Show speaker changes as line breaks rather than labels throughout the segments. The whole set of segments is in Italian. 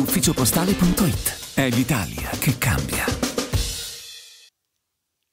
ufficiopostale.it. È l'Italia che cambia.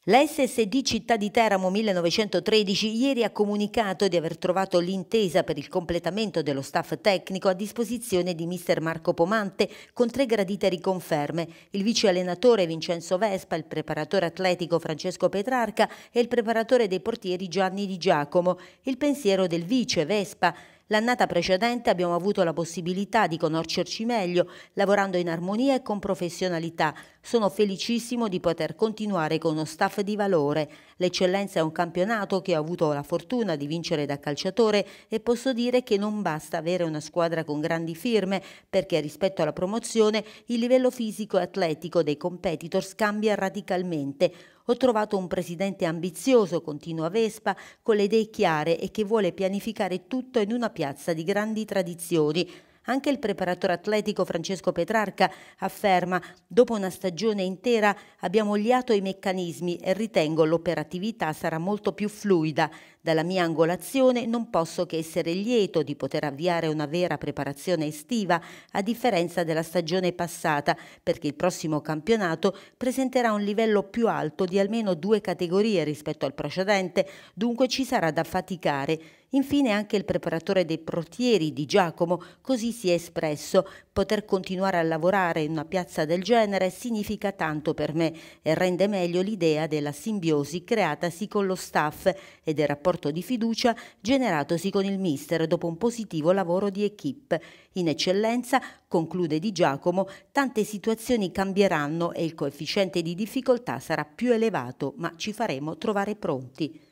La SSD Città di Teramo 1913 ieri ha comunicato di aver trovato l'intesa per il completamento dello staff tecnico a disposizione di mister Marco Pomante con tre gradite riconferme, il vice allenatore Vincenzo Vespa, il preparatore atletico Francesco Petrarca e il preparatore dei portieri Gianni Di Giacomo. Il pensiero del vice Vespa L'annata precedente abbiamo avuto la possibilità di conoscerci meglio, lavorando in armonia e con professionalità. Sono felicissimo di poter continuare con uno staff di valore. L'eccellenza è un campionato che ho avuto la fortuna di vincere da calciatore e posso dire che non basta avere una squadra con grandi firme, perché rispetto alla promozione il livello fisico e atletico dei competitors cambia radicalmente. Ho trovato un presidente ambizioso, continua Vespa, con le idee chiare e che vuole pianificare tutto in una piazza di grandi tradizioni. Anche il preparatore atletico Francesco Petrarca afferma dopo una stagione intera abbiamo oliato i meccanismi e ritengo l'operatività sarà molto più fluida. Dalla mia angolazione non posso che essere lieto di poter avviare una vera preparazione estiva, a differenza della stagione passata, perché il prossimo campionato presenterà un livello più alto di almeno due categorie rispetto al precedente, dunque ci sarà da faticare. Infine anche il preparatore dei portieri di Giacomo così si è espresso. Poter continuare a lavorare in una piazza del genere significa tanto per me e rende meglio l'idea della simbiosi creatasi con lo staff e del rapporto rapporto di fiducia generatosi con il mister dopo un positivo lavoro di equip. In eccellenza, conclude Di Giacomo, tante situazioni cambieranno e il coefficiente di difficoltà sarà più elevato, ma ci faremo trovare pronti.